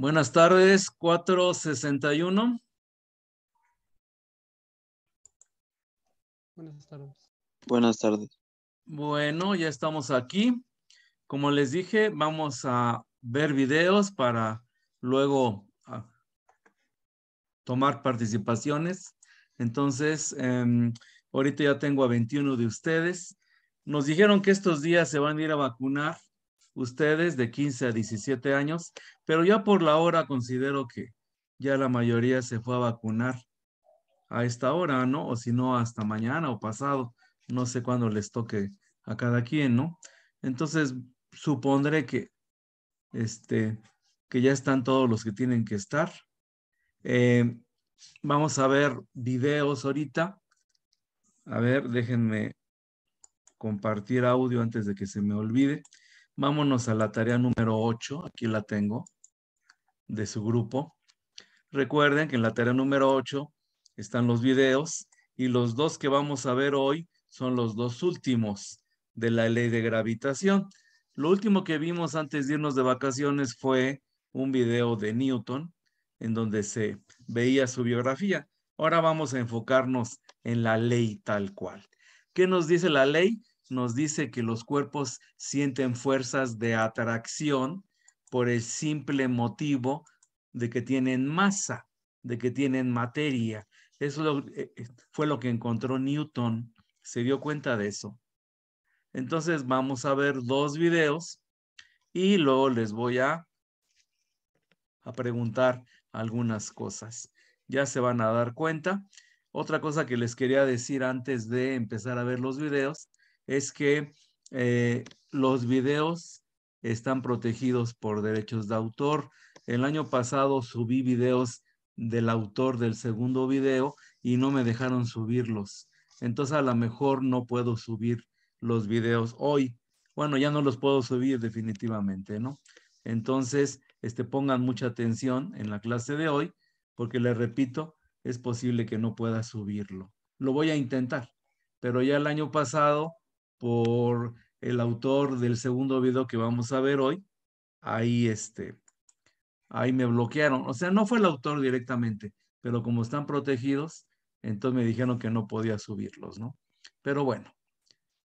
Buenas tardes, 461. Buenas tardes. Buenas tardes. Bueno, ya estamos aquí. Como les dije, vamos a ver videos para luego ah, tomar participaciones. Entonces, em, ahorita ya tengo a 21 de ustedes. Nos dijeron que estos días se van a ir a vacunar ustedes de 15 a 17 años, pero ya por la hora considero que ya la mayoría se fue a vacunar a esta hora, ¿no? O si no, hasta mañana o pasado, no sé cuándo les toque a cada quien, ¿no? Entonces, supondré que, este, que ya están todos los que tienen que estar. Eh, vamos a ver videos ahorita. A ver, déjenme compartir audio antes de que se me olvide. Vámonos a la tarea número 8, aquí la tengo, de su grupo. Recuerden que en la tarea número 8 están los videos y los dos que vamos a ver hoy son los dos últimos de la ley de gravitación. Lo último que vimos antes de irnos de vacaciones fue un video de Newton en donde se veía su biografía. Ahora vamos a enfocarnos en la ley tal cual. ¿Qué nos dice la ley? nos dice que los cuerpos sienten fuerzas de atracción por el simple motivo de que tienen masa, de que tienen materia. Eso eh, eh, fue lo que encontró Newton. Se dio cuenta de eso. Entonces vamos a ver dos videos y luego les voy a, a preguntar algunas cosas. Ya se van a dar cuenta. Otra cosa que les quería decir antes de empezar a ver los videos es que eh, los videos están protegidos por derechos de autor. El año pasado subí videos del autor del segundo video y no me dejaron subirlos. Entonces a lo mejor no puedo subir los videos hoy. Bueno, ya no los puedo subir definitivamente, ¿no? Entonces, este, pongan mucha atención en la clase de hoy, porque les repito, es posible que no pueda subirlo. Lo voy a intentar, pero ya el año pasado por el autor del segundo video que vamos a ver hoy. Ahí, este, ahí me bloquearon. O sea, no fue el autor directamente, pero como están protegidos, entonces me dijeron que no podía subirlos, ¿no? Pero bueno,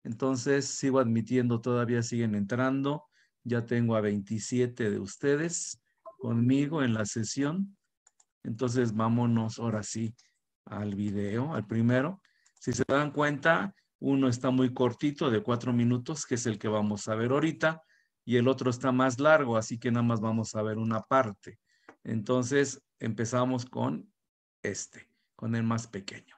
entonces sigo admitiendo, todavía siguen entrando. Ya tengo a 27 de ustedes conmigo en la sesión. Entonces vámonos ahora sí al video, al primero. Si se dan cuenta, uno está muy cortito, de cuatro minutos, que es el que vamos a ver ahorita, y el otro está más largo, así que nada más vamos a ver una parte. Entonces, empezamos con este, con el más pequeño.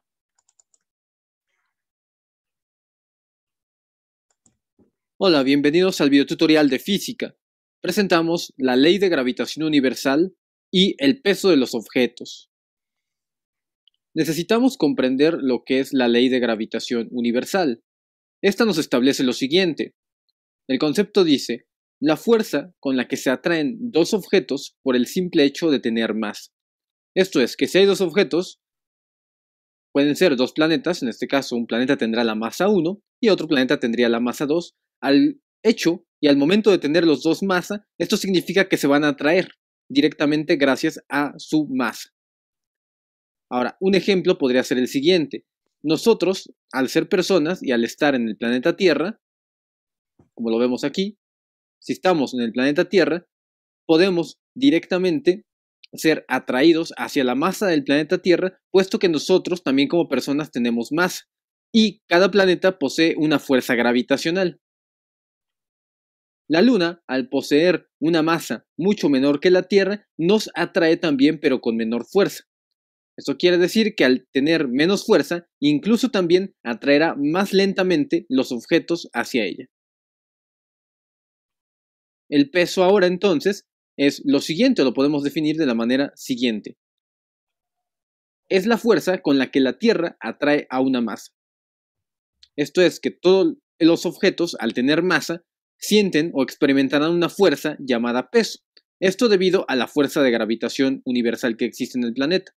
Hola, bienvenidos al videotutorial de física. Presentamos la ley de gravitación universal y el peso de los objetos necesitamos comprender lo que es la ley de gravitación universal. Esta nos establece lo siguiente. El concepto dice, la fuerza con la que se atraen dos objetos por el simple hecho de tener más. Esto es, que si hay dos objetos, pueden ser dos planetas, en este caso un planeta tendrá la masa 1 y otro planeta tendría la masa 2, al hecho y al momento de tener los dos masa, esto significa que se van a atraer directamente gracias a su masa. Ahora, un ejemplo podría ser el siguiente. Nosotros, al ser personas y al estar en el planeta Tierra, como lo vemos aquí, si estamos en el planeta Tierra, podemos directamente ser atraídos hacia la masa del planeta Tierra, puesto que nosotros también como personas tenemos masa y cada planeta posee una fuerza gravitacional. La Luna, al poseer una masa mucho menor que la Tierra, nos atrae también pero con menor fuerza. Esto quiere decir que al tener menos fuerza, incluso también atraerá más lentamente los objetos hacia ella. El peso ahora entonces es lo siguiente, lo podemos definir de la manera siguiente. Es la fuerza con la que la Tierra atrae a una masa. Esto es que todos los objetos, al tener masa, sienten o experimentarán una fuerza llamada peso. Esto debido a la fuerza de gravitación universal que existe en el planeta.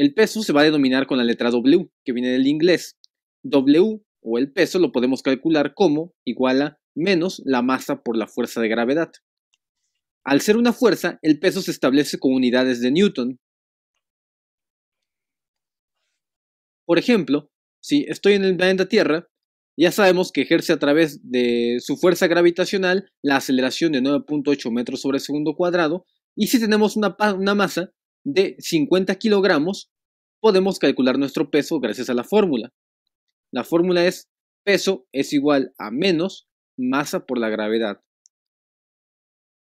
El peso se va a denominar con la letra W, que viene del inglés. W o el peso lo podemos calcular como igual a menos la masa por la fuerza de gravedad. Al ser una fuerza, el peso se establece con unidades de Newton. Por ejemplo, si estoy en el planeta Tierra, ya sabemos que ejerce a través de su fuerza gravitacional la aceleración de 9.8 metros sobre segundo cuadrado, y si tenemos una, una masa, de 50 kilogramos, podemos calcular nuestro peso gracias a la fórmula. La fórmula es peso es igual a menos masa por la gravedad.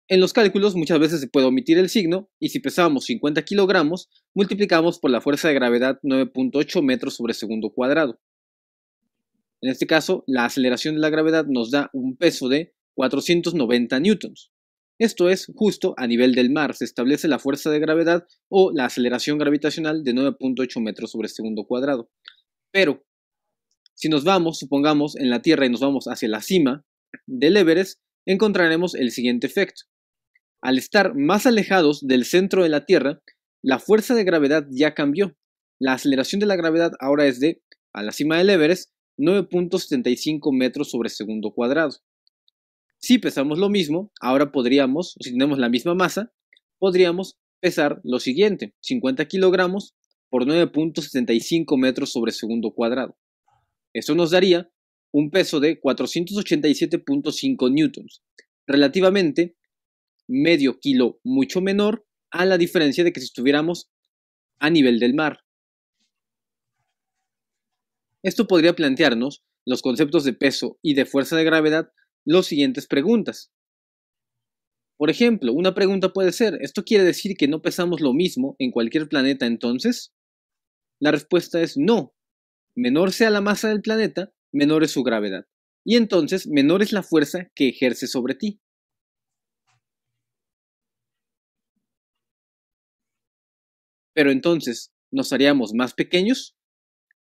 En los cálculos muchas veces se puede omitir el signo y si pesamos 50 kilogramos, multiplicamos por la fuerza de gravedad 9.8 metros sobre segundo cuadrado. En este caso, la aceleración de la gravedad nos da un peso de 490 newtons. Esto es justo a nivel del mar, se establece la fuerza de gravedad o la aceleración gravitacional de 9.8 metros sobre segundo cuadrado. Pero, si nos vamos, supongamos, en la Tierra y nos vamos hacia la cima del Everest, encontraremos el siguiente efecto. Al estar más alejados del centro de la Tierra, la fuerza de gravedad ya cambió. La aceleración de la gravedad ahora es de, a la cima del Everest, 9.75 metros sobre segundo cuadrado. Si pesamos lo mismo, ahora podríamos, si tenemos la misma masa, podríamos pesar lo siguiente, 50 kilogramos por 9.75 metros sobre segundo cuadrado. Esto nos daría un peso de 487.5 newtons, relativamente medio kilo mucho menor a la diferencia de que si estuviéramos a nivel del mar. Esto podría plantearnos los conceptos de peso y de fuerza de gravedad las siguientes preguntas. Por ejemplo, una pregunta puede ser, ¿esto quiere decir que no pesamos lo mismo en cualquier planeta entonces? La respuesta es no. Menor sea la masa del planeta, menor es su gravedad. Y entonces, menor es la fuerza que ejerce sobre ti. Pero entonces, ¿nos haríamos más pequeños?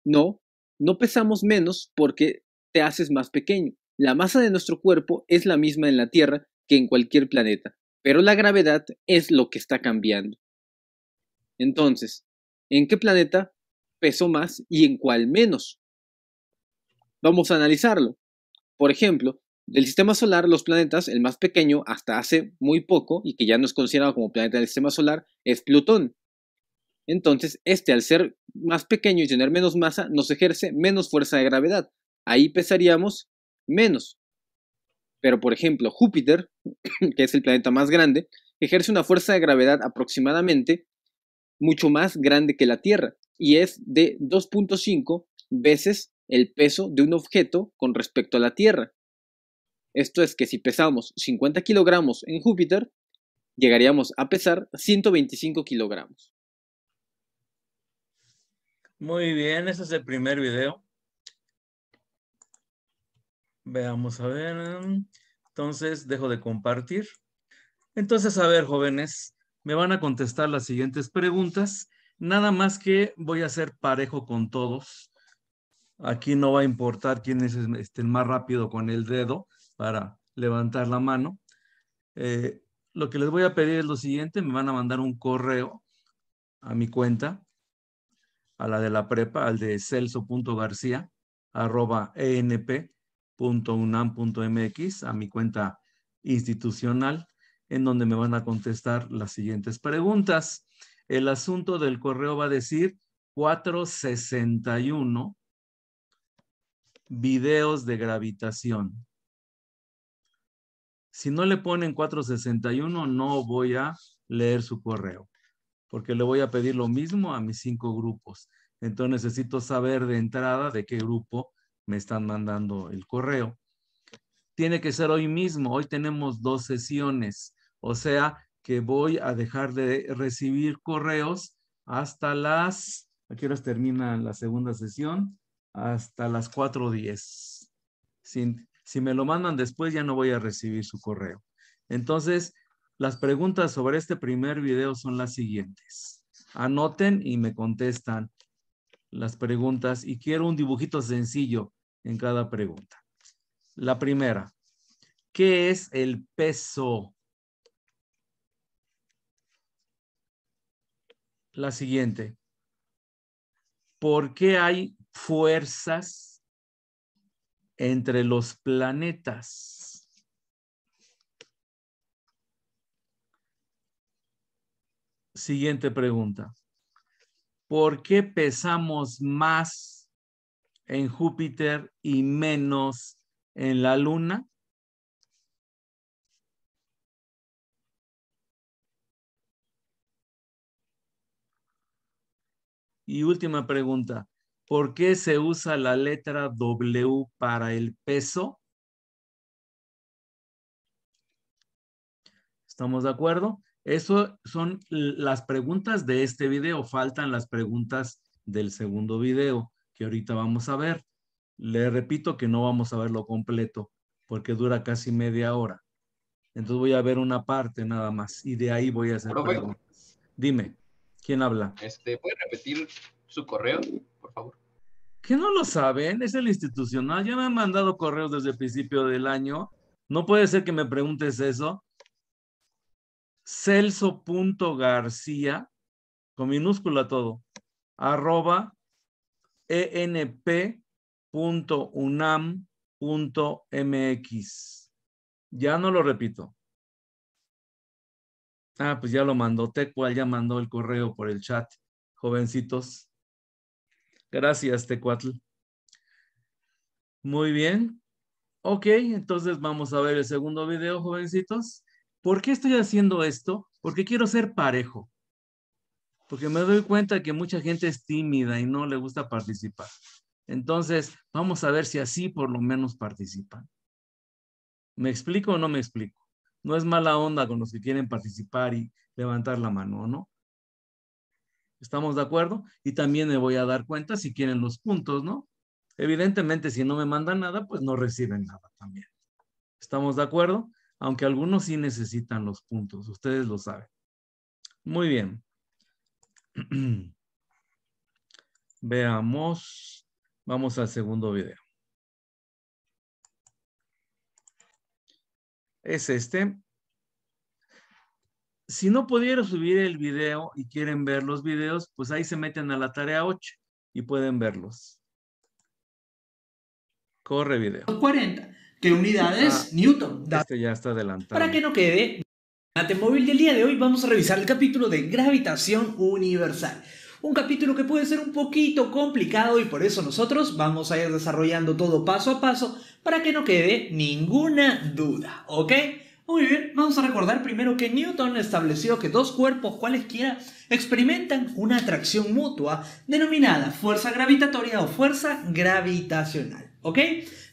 No, no pesamos menos porque te haces más pequeño. La masa de nuestro cuerpo es la misma en la Tierra que en cualquier planeta, pero la gravedad es lo que está cambiando. Entonces, ¿en qué planeta peso más y en cuál menos? Vamos a analizarlo. Por ejemplo, del sistema solar, los planetas, el más pequeño hasta hace muy poco y que ya no es considerado como planeta del sistema solar, es Plutón. Entonces, este al ser más pequeño y tener menos masa, nos ejerce menos fuerza de gravedad. Ahí pesaríamos menos. Pero, por ejemplo, Júpiter, que es el planeta más grande, ejerce una fuerza de gravedad aproximadamente mucho más grande que la Tierra y es de 2.5 veces el peso de un objeto con respecto a la Tierra. Esto es que si pesamos 50 kilogramos en Júpiter, llegaríamos a pesar 125 kilogramos. Muy bien, ese es el primer video. Veamos a ver. Entonces, dejo de compartir. Entonces, a ver, jóvenes, me van a contestar las siguientes preguntas. Nada más que voy a ser parejo con todos. Aquí no va a importar quién es este, el más rápido con el dedo para levantar la mano. Eh, lo que les voy a pedir es lo siguiente, me van a mandar un correo a mi cuenta, a la de la prepa, al de celso.garcía, arroba enp, .unam.mx a mi cuenta institucional, en donde me van a contestar las siguientes preguntas. El asunto del correo va a decir 461 videos de gravitación. Si no le ponen 461, no voy a leer su correo, porque le voy a pedir lo mismo a mis cinco grupos. Entonces necesito saber de entrada de qué grupo me están mandando el correo. Tiene que ser hoy mismo. Hoy tenemos dos sesiones. O sea que voy a dejar de recibir correos hasta las, aquí termina la segunda sesión? Hasta las 4.10. si me lo mandan después ya no voy a recibir su correo. Entonces, las preguntas sobre este primer video son las siguientes. Anoten y me contestan las preguntas y quiero un dibujito sencillo en cada pregunta. La primera, ¿qué es el peso? La siguiente, ¿por qué hay fuerzas entre los planetas? Siguiente pregunta. ¿Por qué pesamos más en Júpiter y menos en la Luna? Y última pregunta, ¿por qué se usa la letra W para el peso? ¿Estamos de acuerdo? Eso son las preguntas de este video, faltan las preguntas del segundo video que ahorita vamos a ver. Le repito que no vamos a verlo completo porque dura casi media hora. Entonces voy a ver una parte nada más y de ahí voy a hacer preguntas. Dime, ¿quién habla? Este, ¿Puede repetir su correo, por favor? Que no lo saben, es el institucional. Ya me han mandado correos desde el principio del año. No puede ser que me preguntes eso. Celso.garcía, con minúscula todo, arroba enp.unam.mx. Ya no lo repito. Ah, pues ya lo mandó Tecual, ya mandó el correo por el chat, jovencitos. Gracias, Tecuatl. Muy bien. Ok, entonces vamos a ver el segundo video, jovencitos. ¿Por qué estoy haciendo esto? Porque quiero ser parejo porque me doy cuenta que mucha gente es tímida y no le gusta participar. Entonces, vamos a ver si así por lo menos participan. ¿Me explico o no me explico? No es mala onda con los que quieren participar y levantar la mano, ¿no? ¿Estamos de acuerdo? Y también me voy a dar cuenta si quieren los puntos, ¿no? Evidentemente, si no me mandan nada, pues no reciben nada también. ¿Estamos de acuerdo? Aunque algunos sí necesitan los puntos, ustedes lo saben. Muy bien. Veamos, vamos al segundo video. Es este. Si no pudieron subir el video y quieren ver los videos, pues ahí se meten a la tarea 8 y pueden verlos. Corre video. 40. ¿Qué unidades? Ah, Newton. Este ya está adelantado. Para que no quede Móvil del día de hoy vamos a revisar el capítulo de Gravitación Universal. Un capítulo que puede ser un poquito complicado y por eso nosotros vamos a ir desarrollando todo paso a paso para que no quede ninguna duda, ¿ok? Muy bien, vamos a recordar primero que Newton estableció que dos cuerpos cualesquiera experimentan una atracción mutua denominada fuerza gravitatoria o fuerza gravitacional.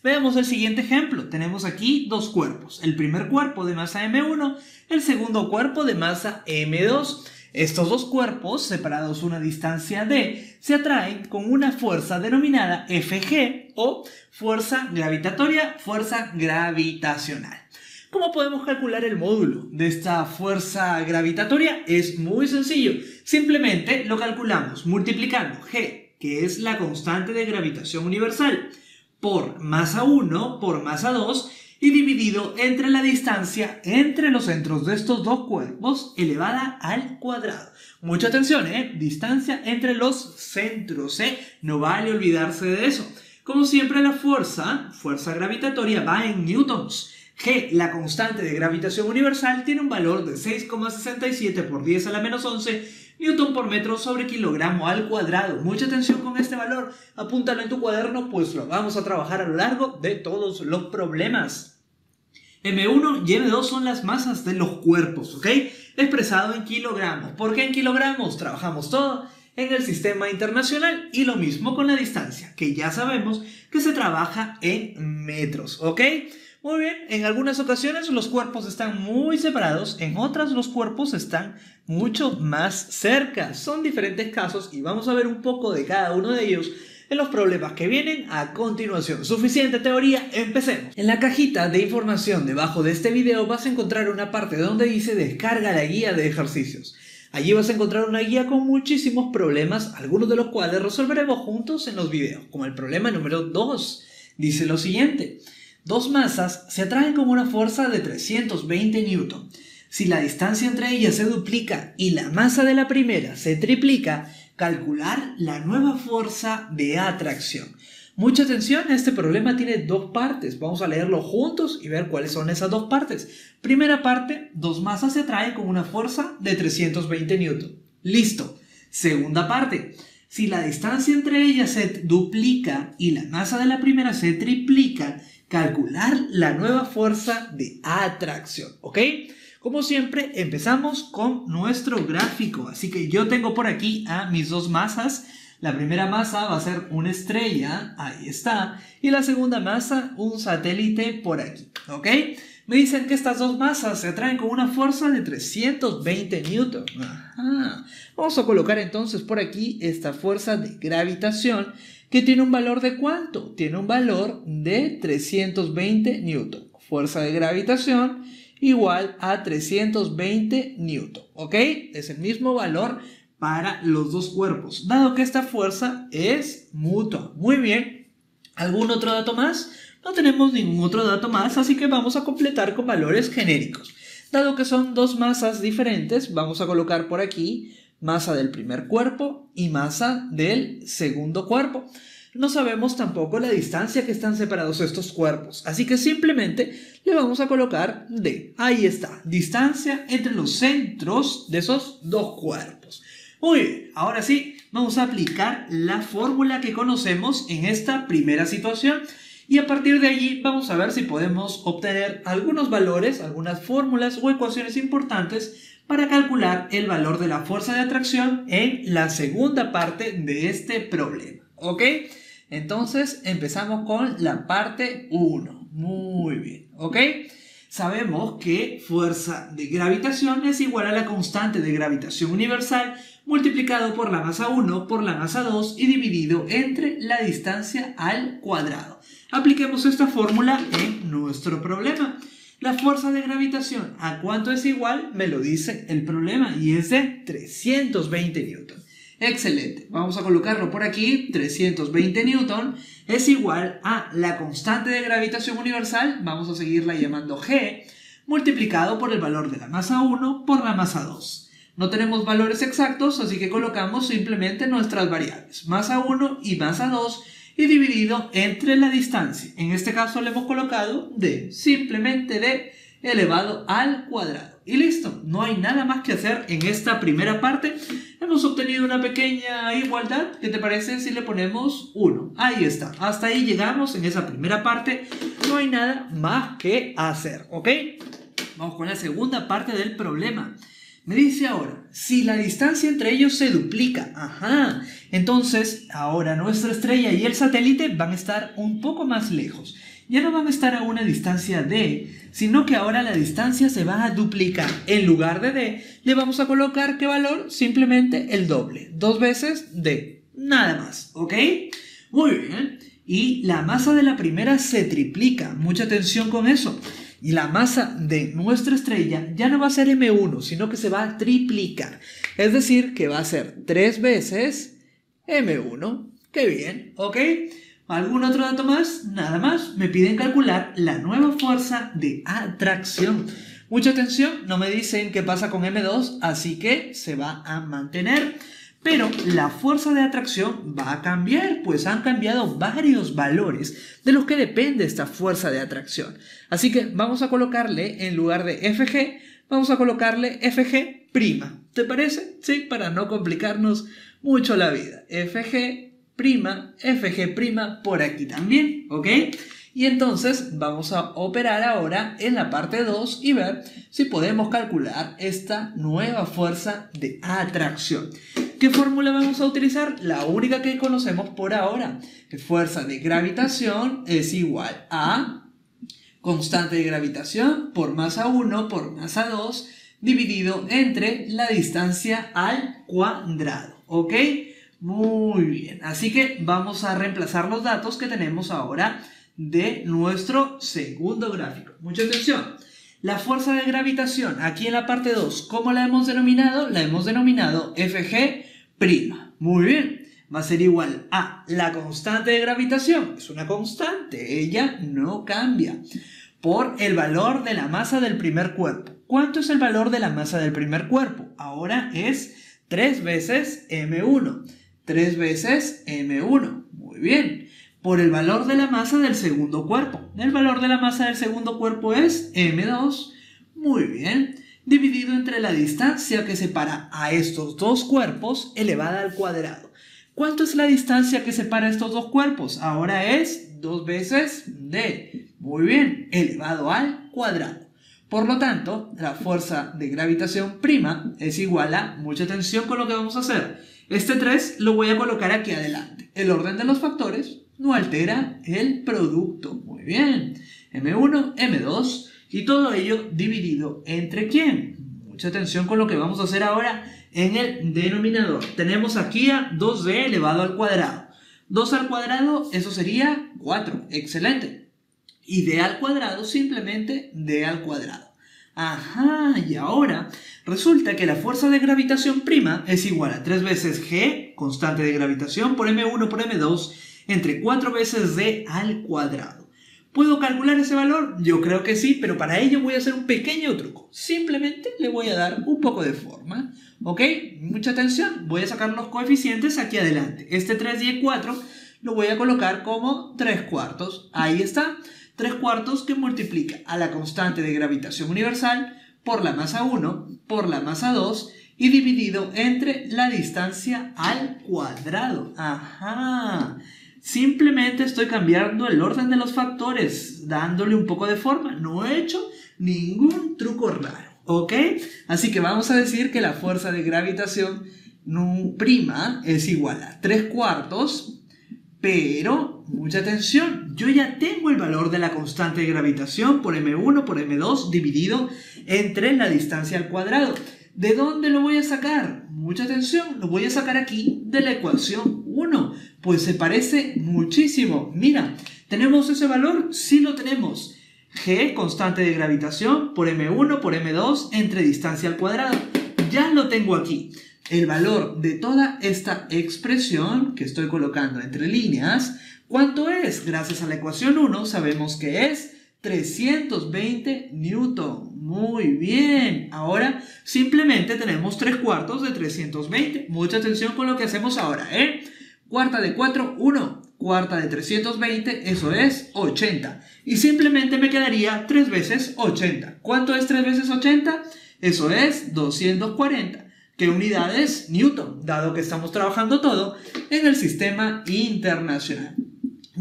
Veamos el siguiente ejemplo. Tenemos aquí dos cuerpos. El primer cuerpo de masa M1, el segundo cuerpo de masa M2. Estos dos cuerpos, separados una distancia d, se atraen con una fuerza denominada Fg o fuerza gravitatoria, fuerza gravitacional. ¿Cómo podemos calcular el módulo de esta fuerza gravitatoria? Es muy sencillo. Simplemente lo calculamos multiplicando g, que es la constante de gravitación universal, por masa 1 por masa 2 y dividido entre la distancia entre los centros de estos dos cuerpos elevada al cuadrado. Mucha atención, ¿eh? Distancia entre los centros, ¿eh? No vale olvidarse de eso. Como siempre, la fuerza, fuerza gravitatoria, va en newtons. G, la constante de gravitación universal, tiene un valor de 6,67 por 10 a la menos 11 Newton por metro sobre kilogramo al cuadrado. Mucha atención con este valor. Apúntalo en tu cuaderno, pues lo vamos a trabajar a lo largo de todos los problemas. M1 y M2 son las masas de los cuerpos, ¿ok? Expresado en kilogramos. ¿Por qué en kilogramos? Trabajamos todo en el sistema internacional y lo mismo con la distancia, que ya sabemos que se trabaja en metros, ¿ok? Muy bien, en algunas ocasiones los cuerpos están muy separados, en otras los cuerpos están mucho más cerca. Son diferentes casos y vamos a ver un poco de cada uno de ellos en los problemas que vienen a continuación. Suficiente teoría, empecemos. En la cajita de información debajo de este video vas a encontrar una parte donde dice descarga la guía de ejercicios. Allí vas a encontrar una guía con muchísimos problemas, algunos de los cuales resolveremos juntos en los videos, como el problema número 2. Dice lo siguiente. Dos masas se atraen con una fuerza de 320 N. Si la distancia entre ellas se duplica y la masa de la primera se triplica, calcular la nueva fuerza de atracción. Mucha atención, este problema tiene dos partes. Vamos a leerlo juntos y ver cuáles son esas dos partes. Primera parte, dos masas se atraen con una fuerza de 320 N. Listo. Segunda parte, si la distancia entre ellas se duplica y la masa de la primera se triplica, calcular la nueva fuerza de atracción, ¿ok? Como siempre, empezamos con nuestro gráfico. Así que yo tengo por aquí a mis dos masas. La primera masa va a ser una estrella, ahí está. Y la segunda masa, un satélite por aquí, ¿ok? Me dicen que estas dos masas se atraen con una fuerza de 320 newton. Vamos a colocar entonces por aquí esta fuerza de gravitación que tiene un valor de cuánto? Tiene un valor de 320 newton. Fuerza de gravitación igual a 320 newton, ¿ok? Es el mismo valor para los dos cuerpos, dado que esta fuerza es mutua. Muy bien. ¿Algún otro dato más? No tenemos ningún otro dato más, así que vamos a completar con valores genéricos. Dado que son dos masas diferentes, vamos a colocar por aquí masa del primer cuerpo y masa del segundo cuerpo. No sabemos tampoco la distancia que están separados estos cuerpos, así que simplemente le vamos a colocar D. Ahí está, distancia entre los centros de esos dos cuerpos. Muy bien, ahora sí, vamos a aplicar la fórmula que conocemos en esta primera situación. Y a partir de allí vamos a ver si podemos obtener algunos valores, algunas fórmulas o ecuaciones importantes para calcular el valor de la fuerza de atracción en la segunda parte de este problema. ¿Ok? Entonces empezamos con la parte 1. Muy bien. ¿Ok? Sabemos que fuerza de gravitación es igual a la constante de gravitación universal multiplicado por la masa 1 por la masa 2 y dividido entre la distancia al cuadrado. Apliquemos esta fórmula en nuestro problema. La fuerza de gravitación, ¿a cuánto es igual? Me lo dice el problema y es de 320 N. Excelente, vamos a colocarlo por aquí, 320 N es igual a la constante de gravitación universal, vamos a seguirla llamando G, multiplicado por el valor de la masa 1 por la masa 2. No tenemos valores exactos, así que colocamos simplemente nuestras variables, masa 1 y masa 2, y dividido entre la distancia. En este caso le hemos colocado d, simplemente d elevado al cuadrado. Y listo, no hay nada más que hacer en esta primera parte. Hemos obtenido una pequeña igualdad. ¿Qué te parece si le ponemos 1? Ahí está, hasta ahí llegamos en esa primera parte. No hay nada más que hacer, ¿ok? Vamos con la segunda parte del problema. Me dice ahora, si la distancia entre ellos se duplica, ajá, entonces ahora nuestra estrella y el satélite van a estar un poco más lejos. Ya no van a estar a una distancia d, sino que ahora la distancia se va a duplicar. En lugar de d, le vamos a colocar qué valor? Simplemente el doble. Dos veces d. Nada más, ¿ok? Muy bien. Y la masa de la primera se triplica. Mucha atención con eso. Y la masa de nuestra estrella ya no va a ser M1, sino que se va a triplicar. Es decir, que va a ser tres veces M1. Qué bien, ¿ok? ¿Algún otro dato más? Nada más. Me piden calcular la nueva fuerza de atracción. Mucha atención, no me dicen qué pasa con M2, así que se va a mantener. Pero la fuerza de atracción va a cambiar, pues han cambiado varios valores de los que depende esta fuerza de atracción. Así que vamos a colocarle en lugar de FG, vamos a colocarle FG prima. ¿Te parece? Sí, para no complicarnos mucho la vida. FG prima, FG prima por aquí también, ¿ok? Y entonces vamos a operar ahora en la parte 2 y ver si podemos calcular esta nueva fuerza de atracción. ¿Qué fórmula vamos a utilizar? La única que conocemos por ahora, fuerza de gravitación es igual a constante de gravitación por masa 1 por masa 2 dividido entre la distancia al cuadrado, ¿ok? Muy bien, así que vamos a reemplazar los datos que tenemos ahora de nuestro segundo gráfico. Mucha atención. La fuerza de gravitación aquí en la parte 2, ¿cómo la hemos denominado? La hemos denominado FG prima. Muy bien. Va a ser igual a la constante de gravitación. Es una constante. Ella no cambia. Por el valor de la masa del primer cuerpo. ¿Cuánto es el valor de la masa del primer cuerpo? Ahora es 3 veces m1. 3 veces m1. Muy bien. Por el valor de la masa del segundo cuerpo. El valor de la masa del segundo cuerpo es m2. Muy bien dividido entre la distancia que separa a estos dos cuerpos elevada al cuadrado. ¿Cuánto es la distancia que separa estos dos cuerpos? Ahora es dos veces d, muy bien, elevado al cuadrado. Por lo tanto, la fuerza de gravitación prima es igual a, mucha atención con lo que vamos a hacer, este 3 lo voy a colocar aquí adelante. El orden de los factores no altera el producto. Muy bien. M1, M2, y todo ello dividido entre quién. Mucha atención con lo que vamos a hacer ahora en el denominador. Tenemos aquí a 2 d elevado al cuadrado. 2 al cuadrado, eso sería 4. Excelente. Y d al cuadrado, simplemente d al cuadrado. Ajá, y ahora resulta que la fuerza de gravitación prima es igual a 3 veces g, constante de gravitación, por m1 por m2, entre 4 veces d al cuadrado. ¿Puedo calcular ese valor? Yo creo que sí, pero para ello voy a hacer un pequeño truco. Simplemente le voy a dar un poco de forma. ¿Ok? Mucha atención. Voy a sacar los coeficientes aquí adelante. Este 3 y 4 lo voy a colocar como 3 cuartos. Ahí está. 3 cuartos que multiplica a la constante de gravitación universal por la masa 1, por la masa 2 y dividido entre la distancia al cuadrado. Ajá. Simplemente estoy cambiando el orden de los factores, dándole un poco de forma. No he hecho ningún truco raro, ¿ok? Así que vamos a decir que la fuerza de gravitación prima es igual a 3 cuartos, pero, mucha atención, yo ya tengo el valor de la constante de gravitación por m1 por m2 dividido entre la distancia al cuadrado. ¿De dónde lo voy a sacar? Mucha atención, lo voy a sacar aquí de la ecuación pues se parece muchísimo. Mira, ¿tenemos ese valor? Sí lo tenemos. G, constante de gravitación, por M1, por M2, entre distancia al cuadrado. Ya lo tengo aquí. El valor de toda esta expresión que estoy colocando entre líneas, ¿cuánto es? Gracias a la ecuación 1 sabemos que es 320 newton. Muy bien. Ahora simplemente tenemos 3 cuartos de 320. Mucha atención con lo que hacemos ahora, ¿eh? Cuarta de 4, 1. Cuarta de 320, eso es 80. Y simplemente me quedaría 3 veces 80. ¿Cuánto es 3 veces 80? Eso es 240. ¿Qué unidades? Newton, dado que estamos trabajando todo en el sistema internacional.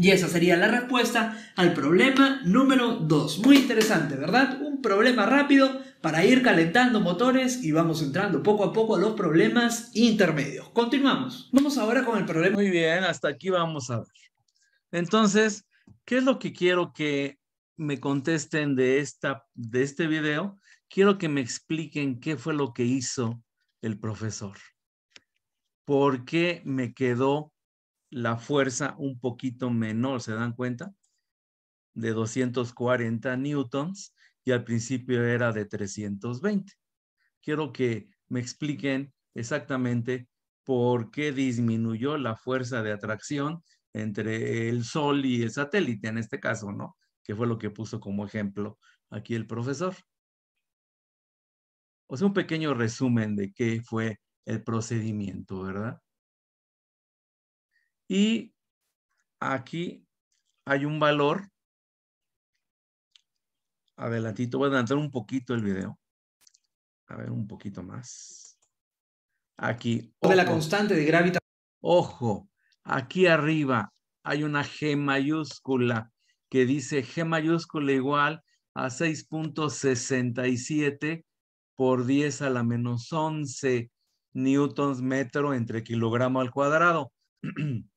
Y esa sería la respuesta al problema número 2. Muy interesante, ¿verdad? Un problema rápido para ir calentando motores y vamos entrando poco a poco a los problemas intermedios. Continuamos. Vamos ahora con el problema. Muy bien, hasta aquí vamos a ver. Entonces, ¿qué es lo que quiero que me contesten de, esta, de este video? Quiero que me expliquen qué fue lo que hizo el profesor. ¿Por qué me quedó la fuerza un poquito menor, ¿se dan cuenta? De 240 newtons y al principio era de 320. Quiero que me expliquen exactamente por qué disminuyó la fuerza de atracción entre el Sol y el satélite, en este caso, ¿no? Que fue lo que puso como ejemplo aquí el profesor. O sea, un pequeño resumen de qué fue el procedimiento, ¿verdad? Y aquí hay un valor. Adelantito, voy a adelantar un poquito el video. A ver, un poquito más. Aquí. o de la constante de gravitación. Ojo, aquí arriba hay una G mayúscula que dice G mayúscula igual a 6.67 por 10 a la menos 11 newtons metro entre kilogramo al cuadrado.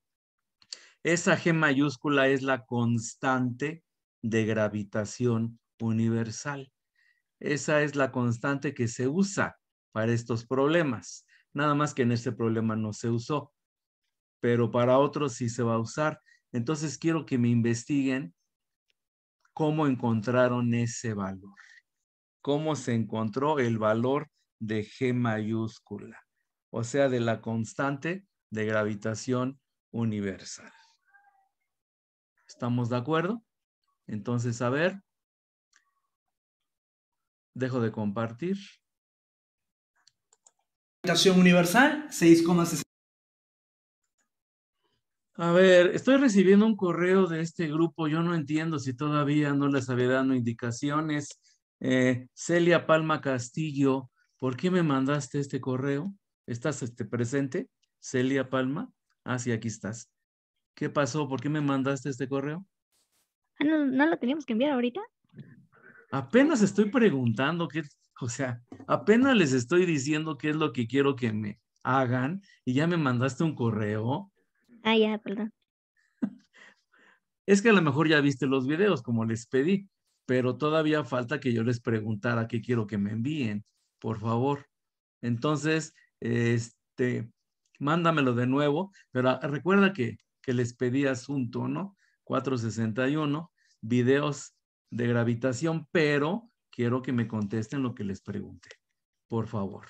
Esa G mayúscula es la constante de gravitación universal. Esa es la constante que se usa para estos problemas. Nada más que en este problema no se usó, pero para otros sí se va a usar. Entonces quiero que me investiguen cómo encontraron ese valor. Cómo se encontró el valor de G mayúscula, o sea, de la constante de gravitación universal. ¿Estamos de acuerdo? Entonces, a ver. Dejo de compartir. universal, 6,60. A ver, estoy recibiendo un correo de este grupo. Yo no entiendo si todavía no les había dado indicaciones. Eh, Celia Palma Castillo, ¿por qué me mandaste este correo? ¿Estás este, presente, Celia Palma? Ah, sí, aquí estás. ¿Qué pasó? ¿Por qué me mandaste este correo? Ah, no, no lo teníamos que enviar ahorita. Apenas estoy preguntando qué, o sea, apenas les estoy diciendo qué es lo que quiero que me hagan y ya me mandaste un correo. Ah, ya, perdón. Es que a lo mejor ya viste los videos como les pedí, pero todavía falta que yo les preguntara qué quiero que me envíen, por favor. Entonces, este, mándamelo de nuevo, pero recuerda que que les pedí asunto, ¿no? 461, videos de gravitación, pero quiero que me contesten lo que les pregunte, por favor.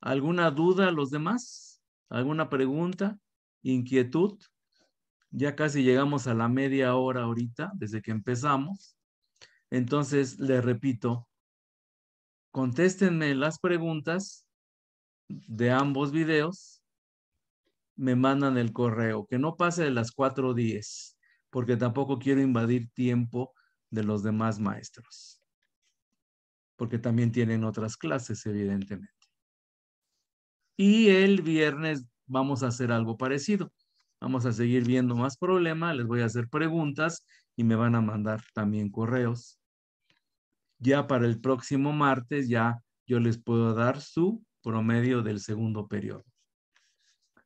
¿Alguna duda a los demás? ¿Alguna pregunta? ¿Inquietud? Ya casi llegamos a la media hora ahorita, desde que empezamos. Entonces, les repito, contéstenme las preguntas de ambos videos me mandan el correo, que no pase de las 4.10, porque tampoco quiero invadir tiempo de los demás maestros, porque también tienen otras clases, evidentemente. Y el viernes vamos a hacer algo parecido. Vamos a seguir viendo más problemas, les voy a hacer preguntas y me van a mandar también correos. Ya para el próximo martes ya yo les puedo dar su promedio del segundo periodo.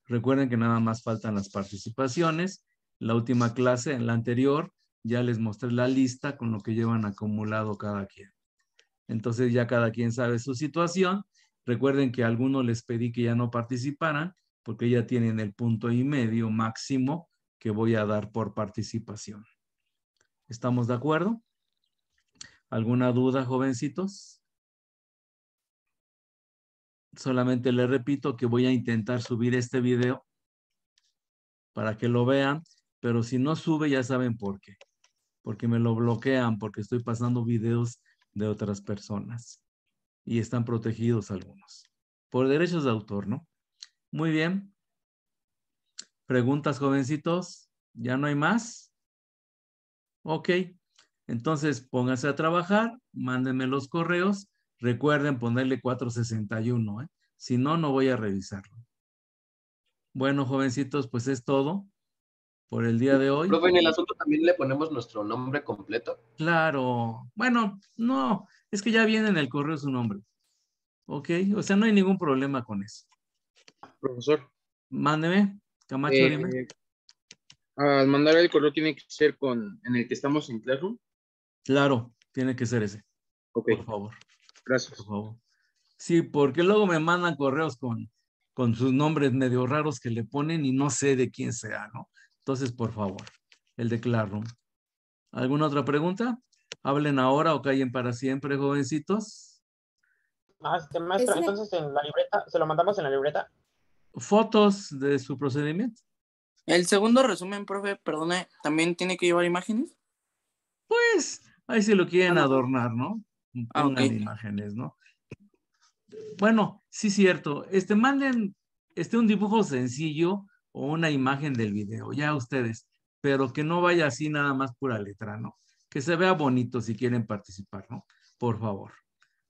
Recuerden que nada más faltan las participaciones. La última clase, en la anterior, ya les mostré la lista con lo que llevan acumulado cada quien. Entonces ya cada quien sabe su situación. Recuerden que a algunos les pedí que ya no participaran porque ya tienen el punto y medio máximo que voy a dar por participación. ¿Estamos de acuerdo? ¿Alguna duda, jovencitos? solamente les repito que voy a intentar subir este video para que lo vean, pero si no sube ya saben por qué, porque me lo bloquean, porque estoy pasando videos de otras personas y están protegidos algunos por derechos de autor, ¿no? Muy bien. ¿Preguntas, jovencitos? ¿Ya no hay más? Ok. Entonces, pónganse a trabajar, mándenme los correos Recuerden ponerle 461, ¿eh? si no, no voy a revisarlo. Bueno, jovencitos, pues es todo por el día de hoy. Profe, en el asunto también le ponemos nuestro nombre completo. Claro. Bueno, no, es que ya viene en el correo su nombre. Ok, o sea, no hay ningún problema con eso. Profesor. Mándeme, Camacho, eh, dime. Al mandar el correo tiene que ser con en el que estamos en Classroom. Claro, tiene que ser ese. Ok. Por favor. Gracias. Sí, porque luego me mandan correos con, con sus nombres medio raros que le ponen y no sé de quién sea, ¿no? Entonces, por favor, el de ¿Alguna otra pregunta? Hablen ahora o callen para siempre, jovencitos. entonces en la libreta, ¿se lo mandamos en la libreta? Fotos de su procedimiento. El segundo resumen, profe, perdone, ¿también tiene que llevar imágenes? Pues, ahí si lo quieren adornar, ¿no? pongan ah, imágenes, ¿no? Bueno, sí, cierto. Este, manden este, un dibujo sencillo o una imagen del video, ya ustedes, pero que no vaya así nada más pura letra, ¿no? Que se vea bonito si quieren participar, ¿no? Por favor.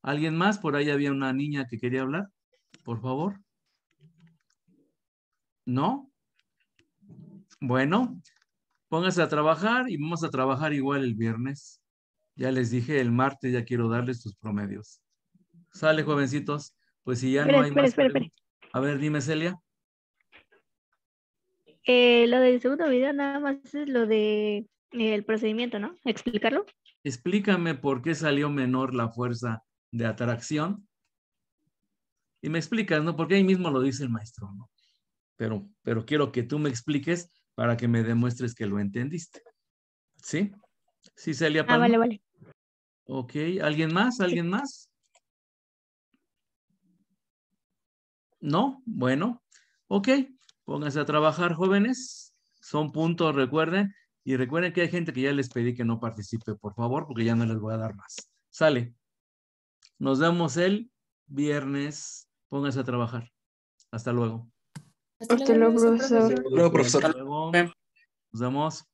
¿Alguien más? Por ahí había una niña que quería hablar. Por favor. ¿No? Bueno, póngase a trabajar y vamos a trabajar igual el viernes. Ya les dije, el martes ya quiero darles tus promedios. ¿Sale, jovencitos? Pues si ya no hay más... a ver, dime, Celia. Eh, lo del segundo video nada más es lo de eh, procedimiento, ¿no? Explicarlo. Explícame por qué salió menor la fuerza de atracción. Y me explicas, ¿no? Porque ahí mismo lo dice el maestro, ¿no? Pero, pero quiero que tú me expliques para que me demuestres que lo entendiste. ¿Sí? Sí, Celia. Ah, vale, vale. Ok, ¿alguien más? ¿Alguien más? ¿No? Bueno, ok, pónganse a trabajar jóvenes, son puntos, recuerden, y recuerden que hay gente que ya les pedí que no participe, por favor, porque ya no les voy a dar más. Sale. Nos vemos el viernes. Pónganse a trabajar. Hasta luego. Hasta luego, profesor. Hasta luego, profesor. Nos vemos.